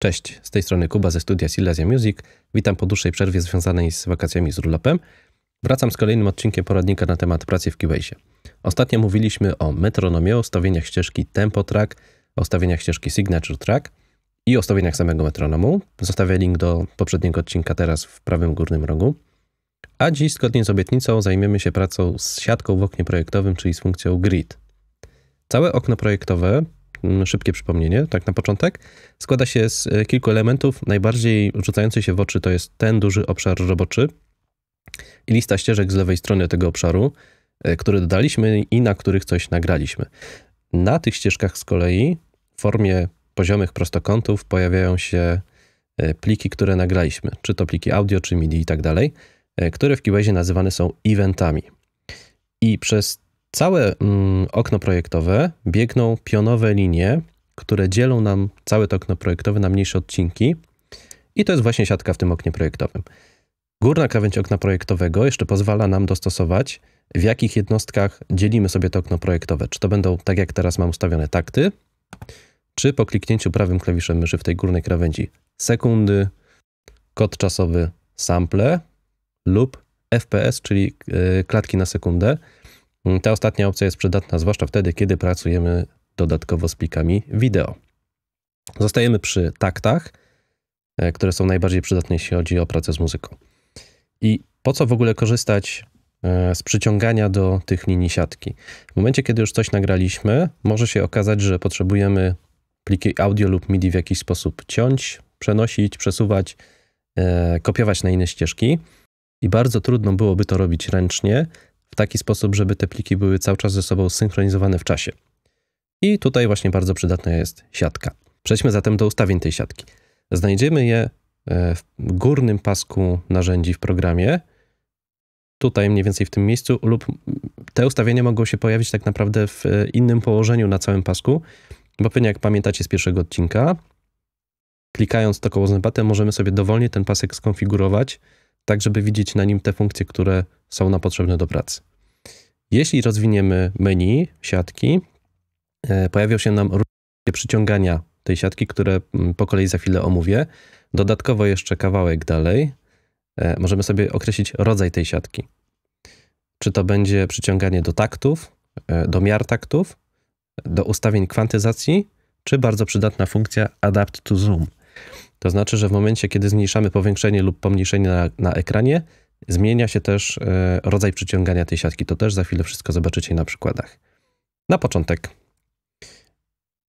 Cześć, z tej strony Kuba ze studia Silesia Music. Witam po dłuższej przerwie związanej z wakacjami z urlopem. Wracam z kolejnym odcinkiem poradnika na temat pracy w Keybase. Ostatnio mówiliśmy o metronomie, o ustawieniach ścieżki tempo track, o ustawieniach ścieżki signature track i o ustawieniach samego metronomu. Zostawię link do poprzedniego odcinka teraz w prawym górnym rogu. A dziś, zgodnie z obietnicą, zajmiemy się pracą z siatką w oknie projektowym, czyli z funkcją grid. Całe okno projektowe Mm, szybkie przypomnienie, tak na początek. Składa się z e, kilku elementów. Najbardziej rzucający się w oczy to jest ten duży obszar roboczy i lista ścieżek z lewej strony tego obszaru, e, które dodaliśmy i na których coś nagraliśmy. Na tych ścieżkach z kolei w formie poziomych prostokątów pojawiają się e, pliki, które nagraliśmy, czy to pliki audio, czy MIDI i tak dalej, które w Cubase nazywane są eventami. I przez Całe mm, okno projektowe biegną pionowe linie, które dzielą nam całe to okno projektowe na mniejsze odcinki. I to jest właśnie siatka w tym oknie projektowym. Górna krawędź okna projektowego jeszcze pozwala nam dostosować, w jakich jednostkach dzielimy sobie to okno projektowe. Czy to będą, tak jak teraz mam ustawione, takty, czy po kliknięciu prawym klawiszem myszy w tej górnej krawędzi sekundy, kod czasowy sample lub FPS, czyli e, klatki na sekundę. Ta ostatnia opcja jest przydatna, zwłaszcza wtedy, kiedy pracujemy dodatkowo z plikami wideo. Zostajemy przy taktach, e, które są najbardziej przydatne, jeśli chodzi o pracę z muzyką. I po co w ogóle korzystać e, z przyciągania do tych linii siatki? W momencie, kiedy już coś nagraliśmy, może się okazać, że potrzebujemy pliki audio lub MIDI w jakiś sposób ciąć, przenosić, przesuwać, e, kopiować na inne ścieżki. I bardzo trudno byłoby to robić ręcznie, taki sposób, żeby te pliki były cały czas ze sobą synchronizowane w czasie. I tutaj właśnie bardzo przydatna jest siatka. Przejdźmy zatem do ustawień tej siatki. Znajdziemy je e, w górnym pasku narzędzi w programie, tutaj mniej więcej w tym miejscu, lub te ustawienia mogą się pojawić tak naprawdę w e, innym położeniu na całym pasku, bo pewnie jak pamiętacie z pierwszego odcinka, klikając to koło zębatę, możemy sobie dowolnie ten pasek skonfigurować, tak żeby widzieć na nim te funkcje, które są nam potrzebne do pracy. Jeśli rozwiniemy menu siatki, e, pojawią się nam różne przyciągania tej siatki, które mm, po kolei za chwilę omówię. Dodatkowo jeszcze kawałek dalej e, możemy sobie określić rodzaj tej siatki. Czy to będzie przyciąganie do taktów, e, do miar taktów, do ustawień kwantyzacji, czy bardzo przydatna funkcja Adapt to Zoom. To znaczy, że w momencie, kiedy zmniejszamy powiększenie lub pomniejszenie na, na ekranie, Zmienia się też e, rodzaj przyciągania tej siatki. To też za chwilę wszystko zobaczycie na przykładach. Na początek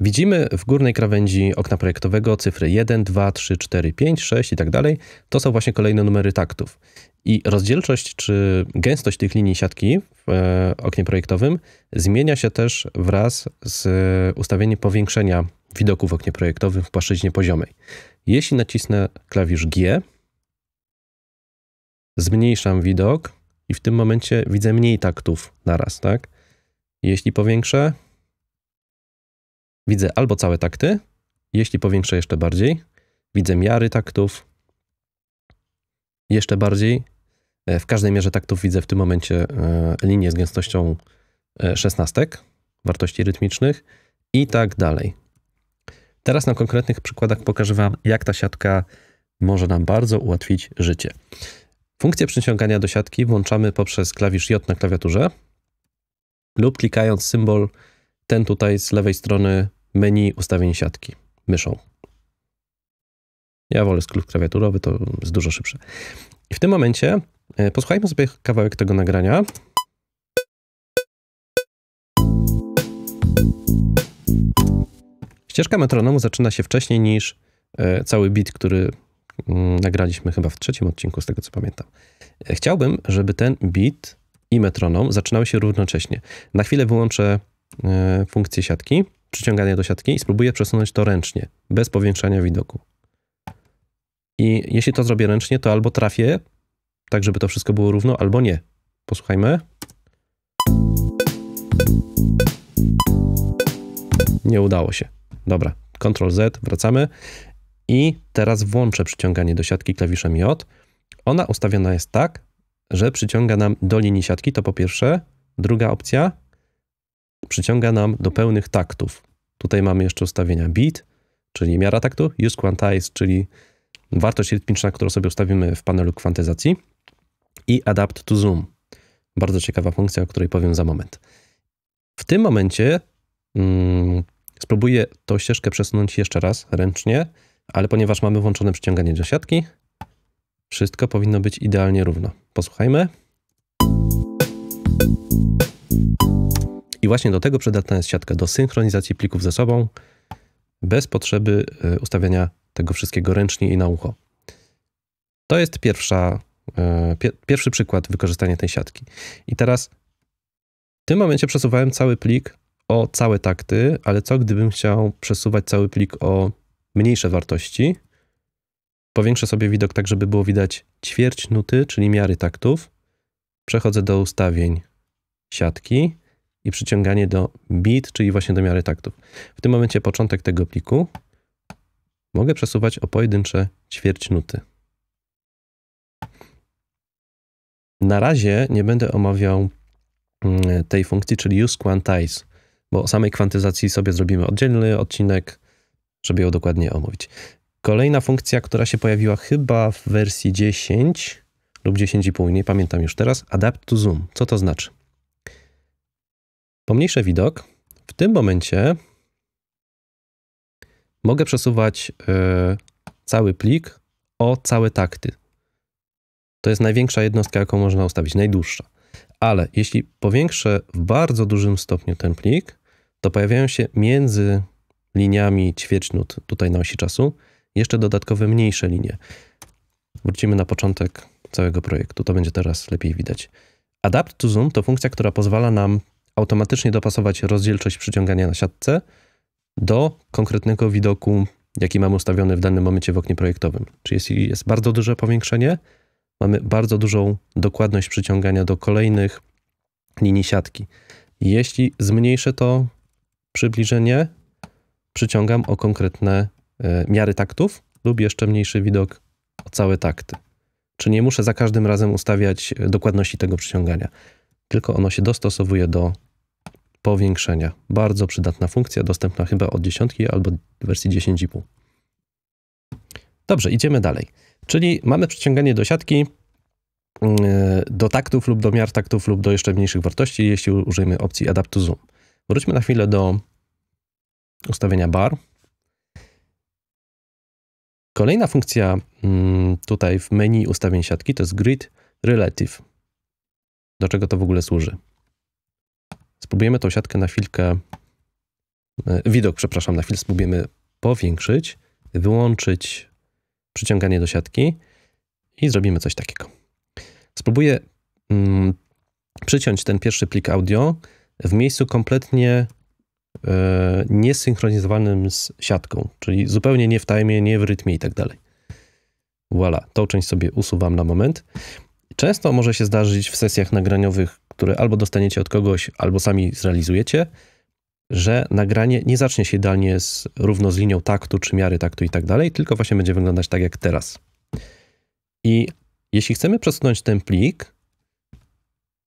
Widzimy w górnej krawędzi okna projektowego cyfry 1, 2, 3, 4, 5, 6 i tak dalej. To są właśnie kolejne numery taktów. I rozdzielczość czy gęstość tych linii siatki w e, oknie projektowym zmienia się też wraz z ustawieniem powiększenia widoku w oknie projektowym w płaszczyźnie poziomej. Jeśli nacisnę klawisz G, zmniejszam widok i w tym momencie widzę mniej taktów naraz, tak? Jeśli powiększę, widzę albo całe takty, jeśli powiększę jeszcze bardziej, widzę miary taktów, jeszcze bardziej. E, w każdej mierze taktów widzę w tym momencie e, linię z gęstością e, szesnastek, wartości rytmicznych i tak dalej. Teraz na konkretnych przykładach pokażę Wam, jak ta siatka może nam bardzo ułatwić życie. Funkcję przyciągania do siatki włączamy poprzez klawisz J na klawiaturze lub klikając symbol ten tutaj z lewej strony menu ustawień siatki myszą. Ja wolę skrót klawiaturowy, to jest dużo szybsze. I w tym momencie e, posłuchajmy sobie kawałek tego nagrania. Ścieżka metronomu zaczyna się wcześniej niż e, cały bit, który Mm, nagraliśmy chyba w trzecim odcinku, z tego co pamiętam. E, chciałbym, żeby ten beat i metronom zaczynały się równocześnie. Na chwilę wyłączę e, funkcję siatki, przyciągania do siatki i spróbuję przesunąć to ręcznie, bez powiększania widoku. I jeśli to zrobię ręcznie, to albo trafię, tak żeby to wszystko było równo, albo nie. Posłuchajmy. Nie udało się. Dobra, Ctrl Z, wracamy. I teraz włączę przyciąganie do siatki klawiszem J. Ona ustawiona jest tak, że przyciąga nam do linii siatki, to po pierwsze. Druga opcja, przyciąga nam do pełnych taktów. Tutaj mamy jeszcze ustawienia bit, czyli miara taktu, use quantize, czyli wartość rytmiczna, którą sobie ustawimy w panelu kwantyzacji i adapt to zoom. Bardzo ciekawa funkcja, o której powiem za moment. W tym momencie mm, spróbuję tą ścieżkę przesunąć jeszcze raz ręcznie ale ponieważ mamy włączone przyciąganie do siatki, wszystko powinno być idealnie równo. Posłuchajmy. I właśnie do tego przydatna jest siatka do synchronizacji plików ze sobą, bez potrzeby e, ustawiania tego wszystkiego ręcznie i na ucho. To jest pierwsza, e, pierwszy przykład wykorzystania tej siatki. I teraz w tym momencie przesuwałem cały plik o całe takty, ale co gdybym chciał przesuwać cały plik o mniejsze wartości. Powiększę sobie widok tak, żeby było widać ćwierć nuty, czyli miary taktów. Przechodzę do ustawień siatki i przyciąganie do bit, czyli właśnie do miary taktów. W tym momencie początek tego pliku mogę przesuwać o pojedyncze ćwierć nuty. Na razie nie będę omawiał mm, tej funkcji, czyli use quantize, bo o samej kwantyzacji sobie zrobimy oddzielny odcinek żeby ją dokładnie omówić. Kolejna funkcja, która się pojawiła chyba w wersji 10 lub 10,5, nie pamiętam już teraz, Adapt to Zoom. Co to znaczy? Pomniejszy widok. W tym momencie mogę przesuwać e, cały plik o całe takty. To jest największa jednostka, jaką można ustawić, najdłuższa. Ale jeśli powiększę w bardzo dużym stopniu ten plik, to pojawiają się między liniami ćwierćnut tutaj na osi czasu, jeszcze dodatkowe mniejsze linie. Wrócimy na początek całego projektu, to będzie teraz lepiej widać. Adapt to Zoom to funkcja, która pozwala nam automatycznie dopasować rozdzielczość przyciągania na siatce do konkretnego widoku, jaki mamy ustawiony w danym momencie w oknie projektowym. Czyli jeśli jest bardzo duże powiększenie, mamy bardzo dużą dokładność przyciągania do kolejnych linii siatki. Jeśli zmniejszę to przybliżenie, przyciągam o konkretne e, miary taktów lub jeszcze mniejszy widok o całe takty. Czy nie muszę za każdym razem ustawiać e, dokładności tego przyciągania, tylko ono się dostosowuje do powiększenia. Bardzo przydatna funkcja, dostępna chyba od dziesiątki albo wersji 10,5. Dobrze, idziemy dalej. Czyli mamy przyciąganie do siatki e, do taktów lub do miar taktów lub do jeszcze mniejszych wartości, jeśli użyjemy opcji Adapt to Zoom. Wróćmy na chwilę do ustawienia bar. Kolejna funkcja mm, tutaj w menu ustawień siatki to jest grid relative. Do czego to w ogóle służy? Spróbujemy tą siatkę na chwilkę, e, widok, przepraszam, na chwilę spróbujemy powiększyć, wyłączyć przyciąganie do siatki i zrobimy coś takiego. Spróbuję mm, przyciąć ten pierwszy plik audio w miejscu kompletnie E, niesynchronizowanym z siatką, czyli zupełnie nie w timie, nie w rytmie i tak dalej. Voilà, tą część sobie usuwam na moment. Często może się zdarzyć w sesjach nagraniowych, które albo dostaniecie od kogoś, albo sami zrealizujecie, że nagranie nie zacznie się idealnie z, równo z linią taktu, czy miary taktu i tak dalej, tylko właśnie będzie wyglądać tak jak teraz. I jeśli chcemy przesunąć ten plik,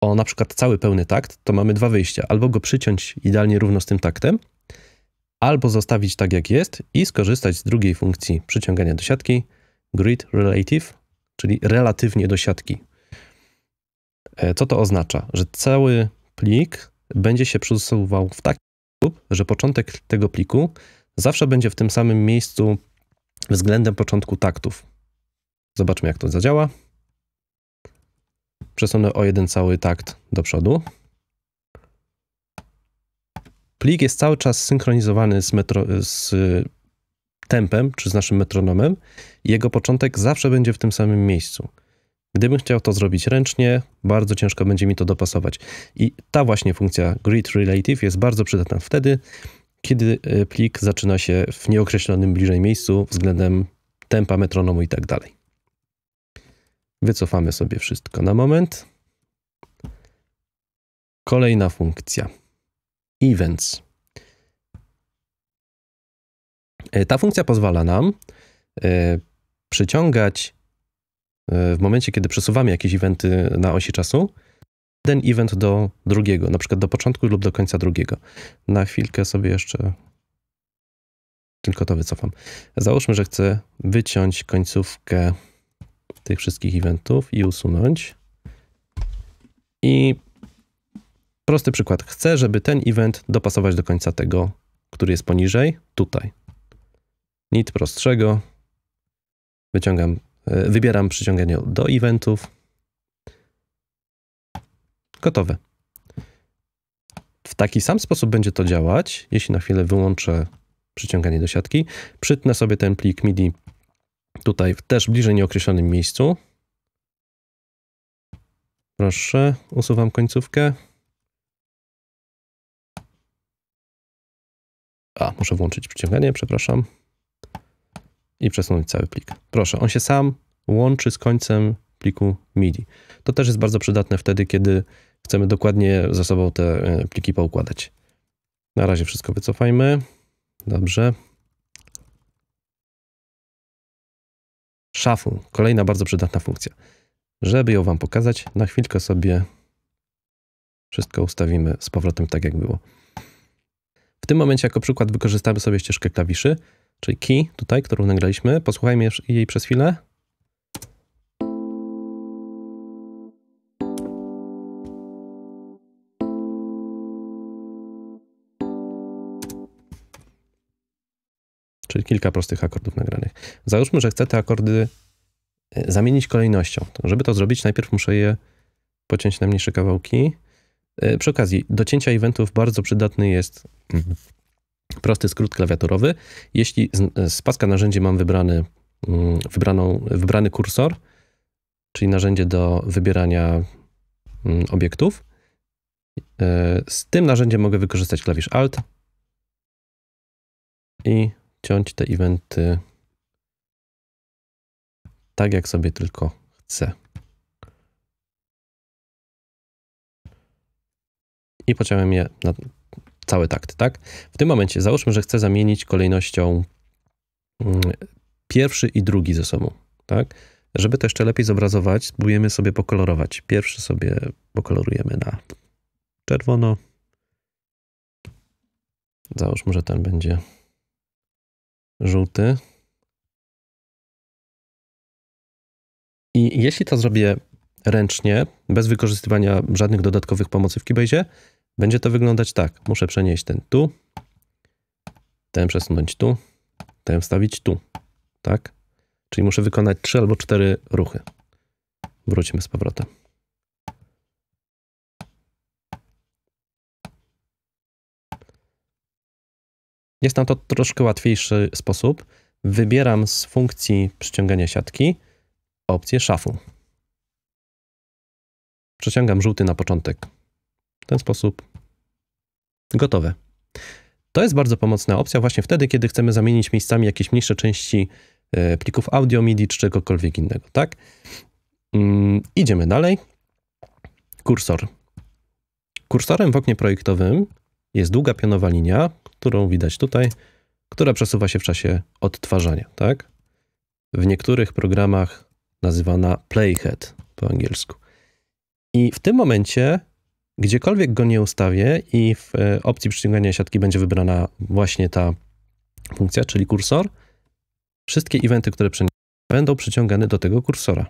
o na przykład cały pełny takt, to mamy dwa wyjścia. Albo go przyciąć idealnie równo z tym taktem, albo zostawić tak jak jest i skorzystać z drugiej funkcji przyciągania do siatki, grid relative, czyli relatywnie do siatki. E, co to oznacza? Że cały plik będzie się przesuwał w taki sposób, że początek tego pliku zawsze będzie w tym samym miejscu względem początku taktów. Zobaczmy, jak to zadziała przesunę o jeden cały takt do przodu. Plik jest cały czas synchronizowany z, metro, z tempem, czy z naszym metronomem. Jego początek zawsze będzie w tym samym miejscu. Gdybym chciał to zrobić ręcznie, bardzo ciężko będzie mi to dopasować. I ta właśnie funkcja grid relative jest bardzo przydatna wtedy, kiedy e, plik zaczyna się w nieokreślonym bliżej miejscu względem tempa metronomu i tak dalej. Wycofamy sobie wszystko na moment. Kolejna funkcja. Events. E, ta funkcja pozwala nam e, przyciągać e, w momencie, kiedy przesuwamy jakieś eventy na osi czasu, jeden event do drugiego, na przykład do początku lub do końca drugiego. Na chwilkę sobie jeszcze tylko to wycofam. Załóżmy, że chcę wyciąć końcówkę tych wszystkich eventów i usunąć. I prosty przykład. Chcę, żeby ten event dopasować do końca tego, który jest poniżej, tutaj. Nic prostszego. Wyciągam, e, wybieram przyciąganie do eventów. Gotowe. W taki sam sposób będzie to działać, jeśli na chwilę wyłączę przyciąganie do siatki, przytnę sobie ten plik MIDI Tutaj też bliżej nieokreślonym miejscu. Proszę, usuwam końcówkę. A, muszę włączyć przyciąganie, przepraszam. I przesunąć cały plik. Proszę, on się sam łączy z końcem pliku MIDI. To też jest bardzo przydatne wtedy, kiedy chcemy dokładnie ze sobą te e, pliki poukładać. Na razie wszystko wycofajmy. Dobrze. szafu. Kolejna bardzo przydatna funkcja. Żeby ją Wam pokazać, na chwilkę sobie wszystko ustawimy z powrotem tak, jak było. W tym momencie jako przykład wykorzystamy sobie ścieżkę klawiszy, czyli key tutaj, którą nagraliśmy. Posłuchajmy jej przez chwilę. kilka prostych akordów nagranych. Załóżmy, że chcę te akordy e, zamienić kolejnością. Żeby to zrobić, najpierw muszę je pociąć na mniejsze kawałki. E, przy okazji, do cięcia eventów bardzo przydatny jest prosty skrót klawiaturowy. Jeśli z e, paska narzędzi mam wybrany, mm, wybraną, wybrany kursor, czyli narzędzie do wybierania mm, obiektów, z tym narzędziem mogę wykorzystać klawisz Alt i ciąć te eventy tak, jak sobie tylko chcę. I pociąłem je na cały takt, tak? W tym momencie załóżmy, że chcę zamienić kolejnością mm, pierwszy i drugi ze sobą, tak? Żeby to jeszcze lepiej zobrazować, spróbujemy sobie pokolorować. Pierwszy sobie pokolorujemy na czerwono. Załóżmy, że ten będzie żółty. I jeśli to zrobię ręcznie, bez wykorzystywania żadnych dodatkowych pomocy w Cubase'ie, będzie to wyglądać tak. Muszę przenieść ten tu, ten przesunąć tu, ten wstawić tu, tak? Czyli muszę wykonać trzy albo cztery ruchy. Wrócimy z powrotem. Jest na to troszkę łatwiejszy sposób. Wybieram z funkcji przyciągania siatki opcję szafu. Przeciągam żółty na początek. W ten sposób. Gotowe. To jest bardzo pomocna opcja właśnie wtedy, kiedy chcemy zamienić miejscami jakieś mniejsze części e, plików audio, MIDI czy czegokolwiek innego, tak? Mm, idziemy dalej. Kursor. Kursorem w oknie projektowym jest długa pionowa linia, którą widać tutaj, która przesuwa się w czasie odtwarzania, tak? W niektórych programach nazywana playhead po angielsku. I w tym momencie, gdziekolwiek go nie ustawię i w e, opcji przyciągania siatki będzie wybrana właśnie ta funkcja, czyli kursor, wszystkie eventy, które będą przyciągane do tego kursora.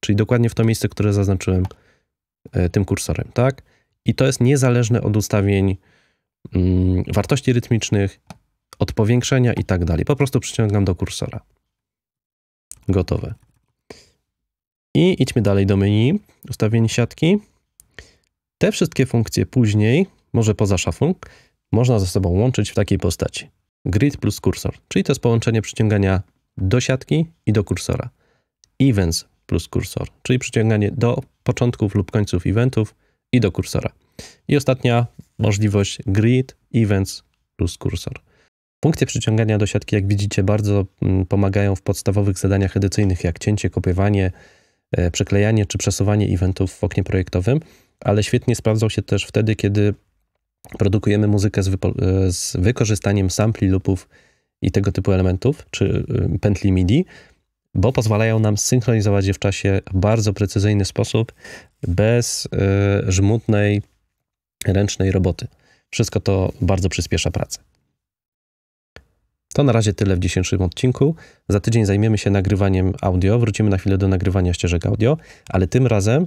Czyli dokładnie w to miejsce, które zaznaczyłem e, tym kursorem, tak? I to jest niezależne od ustawień Mm, wartości rytmicznych, od powiększenia i tak dalej. Po prostu przyciągam do kursora. Gotowe. I idźmy dalej do menu, ustawienie siatki. Te wszystkie funkcje później, może poza szafą, można ze sobą łączyć w takiej postaci. Grid plus kursor, czyli to jest połączenie przyciągania do siatki i do kursora. Events plus kursor, czyli przyciąganie do początków lub końców eventów i do kursora. I ostatnia możliwość grid, events plus kursor. Funkcje przyciągania do siatki, jak widzicie, bardzo mm, pomagają w podstawowych zadaniach edycyjnych, jak cięcie, kopiowanie, e, przeklejanie czy przesuwanie eventów w oknie projektowym, ale świetnie sprawdzą się też wtedy, kiedy produkujemy muzykę z, e, z wykorzystaniem sampli, lupów i tego typu elementów, czy e, pętli MIDI, bo pozwalają nam synchronizować je w czasie w bardzo precyzyjny sposób, bez y, żmudnej ręcznej roboty. Wszystko to bardzo przyspiesza pracę. To na razie tyle w dzisiejszym odcinku. Za tydzień zajmiemy się nagrywaniem audio. Wrócimy na chwilę do nagrywania ścieżek audio, ale tym razem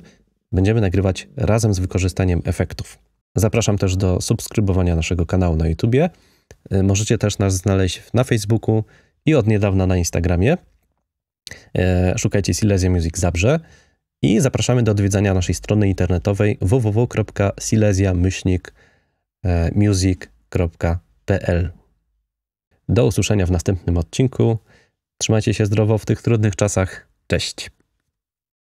będziemy nagrywać razem z wykorzystaniem efektów. Zapraszam też do subskrybowania naszego kanału na YouTube. Y, możecie też nas znaleźć na Facebooku i od niedawna na Instagramie. Y, szukajcie Silesia Music Zabrze. I zapraszamy do odwiedzania naszej strony internetowej www.silesia-music.pl. E, do usłyszenia w następnym odcinku. Trzymajcie się zdrowo w tych trudnych czasach. Cześć.